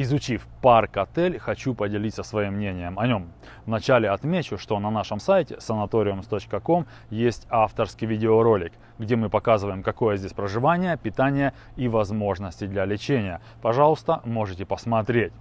Изучив парк-отель, хочу поделиться своим мнением о нем. Вначале отмечу, что на нашем сайте sanatoriums.com есть авторский видеоролик, где мы показываем, какое здесь проживание, питание и возможности для лечения. Пожалуйста, можете посмотреть.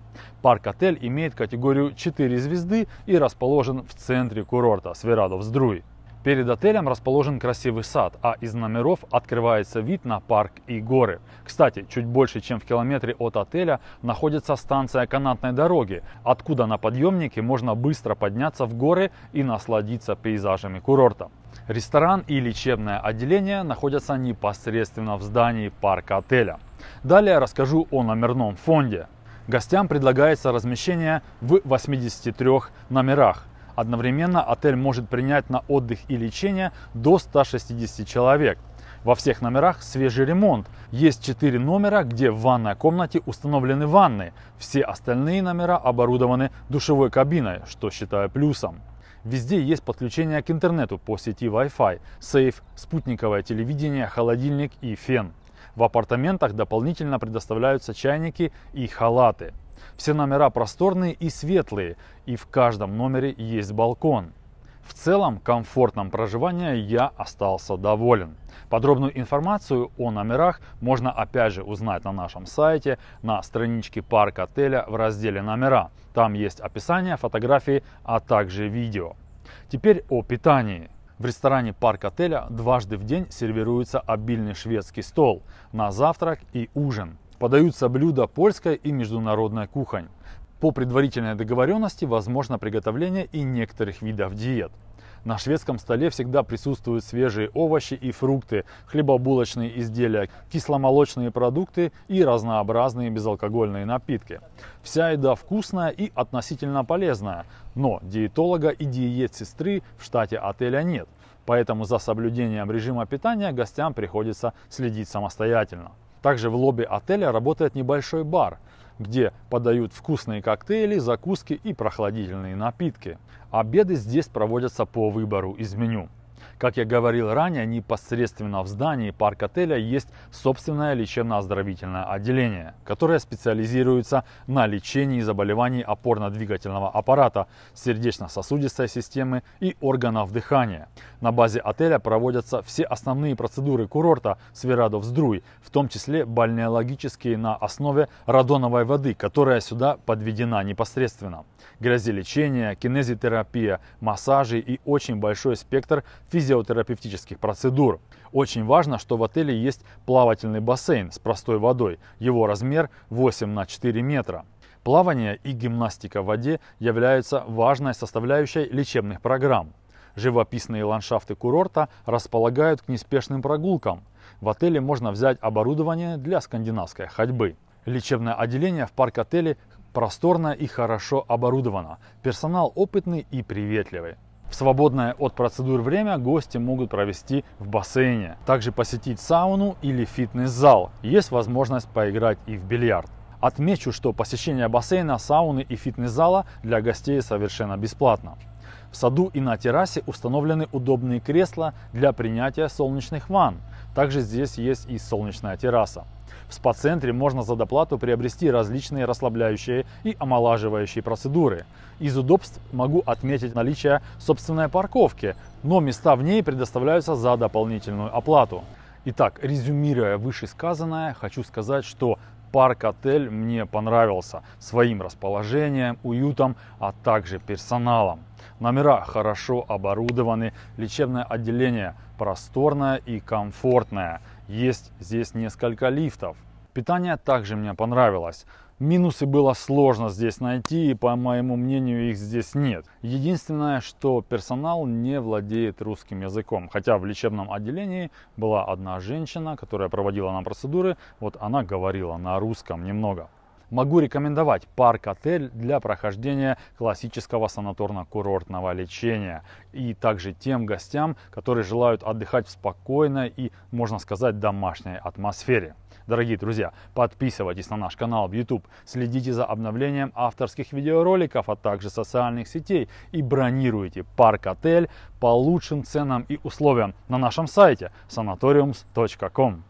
Парк-отель имеет категорию 4 звезды и расположен в центре курорта Сверадовсдруй. Перед отелем расположен красивый сад, а из номеров открывается вид на парк и горы. Кстати, чуть больше, чем в километре от отеля, находится станция канатной дороги, откуда на подъемнике можно быстро подняться в горы и насладиться пейзажами курорта. Ресторан и лечебное отделение находятся непосредственно в здании парка отеля. Далее расскажу о номерном фонде. Гостям предлагается размещение в 83 номерах. Одновременно отель может принять на отдых и лечение до 160 человек. Во всех номерах свежий ремонт. Есть 4 номера, где в ванной комнате установлены ванны. Все остальные номера оборудованы душевой кабиной, что считаю плюсом. Везде есть подключение к интернету по сети Wi-Fi, сейф, спутниковое телевидение, холодильник и фен. В апартаментах дополнительно предоставляются чайники и халаты. Все номера просторные и светлые, и в каждом номере есть балкон. В целом комфортном проживании я остался доволен. Подробную информацию о номерах можно опять же узнать на нашем сайте, на страничке парк отеля в разделе «Номера». Там есть описание, фотографии, а также видео. Теперь о питании. В ресторане парк отеля дважды в день сервируется обильный шведский стол на завтрак и ужин. Подаются блюда польская и международная кухонь. По предварительной договоренности возможно приготовление и некоторых видов диет. На шведском столе всегда присутствуют свежие овощи и фрукты, хлебобулочные изделия, кисломолочные продукты и разнообразные безалкогольные напитки. Вся еда вкусная и относительно полезная, но диетолога и диет-сестры в штате отеля нет, поэтому за соблюдением режима питания гостям приходится следить самостоятельно. Также в лобби отеля работает небольшой бар, где подают вкусные коктейли, закуски и прохладительные напитки. Обеды здесь проводятся по выбору из меню. Как я говорил ранее, непосредственно в здании парк-отеля есть собственное лечебно-оздоровительное отделение, которое специализируется на лечении заболеваний опорно-двигательного аппарата, сердечно-сосудистой системы и органов дыхания. На базе отеля проводятся все основные процедуры курорта Свирадов-Здруй, в том числе бальнеологические на основе радоновой воды, которая сюда подведена непосредственно. Грязелечение, кинезитерапия, массажи и очень большой спектр физиотерапевтических процедур. Очень важно, что в отеле есть плавательный бассейн с простой водой. Его размер 8 на 4 метра. Плавание и гимнастика в воде являются важной составляющей лечебных программ. Живописные ландшафты курорта располагают к неспешным прогулкам. В отеле можно взять оборудование для скандинавской ходьбы. Лечебное отделение в парк-отеле просторно и хорошо оборудовано. Персонал опытный и приветливый. В свободное от процедур время гости могут провести в бассейне, также посетить сауну или фитнес-зал. Есть возможность поиграть и в бильярд. Отмечу, что посещение бассейна, сауны и фитнес-зала для гостей совершенно бесплатно. В саду и на террасе установлены удобные кресла для принятия солнечных ванн. Также здесь есть и солнечная терраса. В спа-центре можно за доплату приобрести различные расслабляющие и омолаживающие процедуры. Из удобств могу отметить наличие собственной парковки, но места в ней предоставляются за дополнительную оплату. Итак, резюмируя вышесказанное, хочу сказать, что парк-отель мне понравился своим расположением, уютом, а также персоналом. Номера хорошо оборудованы, лечебное отделение – просторная и комфортная. Есть здесь несколько лифтов. Питание также мне понравилось. Минусы было сложно здесь найти, и по моему мнению их здесь нет. Единственное, что персонал не владеет русским языком. Хотя в лечебном отделении была одна женщина, которая проводила нам процедуры, вот она говорила на русском немного могу рекомендовать парк-отель для прохождения классического санаторно-курортного лечения. И также тем гостям, которые желают отдыхать в спокойной и, можно сказать, домашней атмосфере. Дорогие друзья, подписывайтесь на наш канал в YouTube, следите за обновлением авторских видеороликов, а также социальных сетей и бронируйте парк-отель по лучшим ценам и условиям на нашем сайте sanatoriums.com.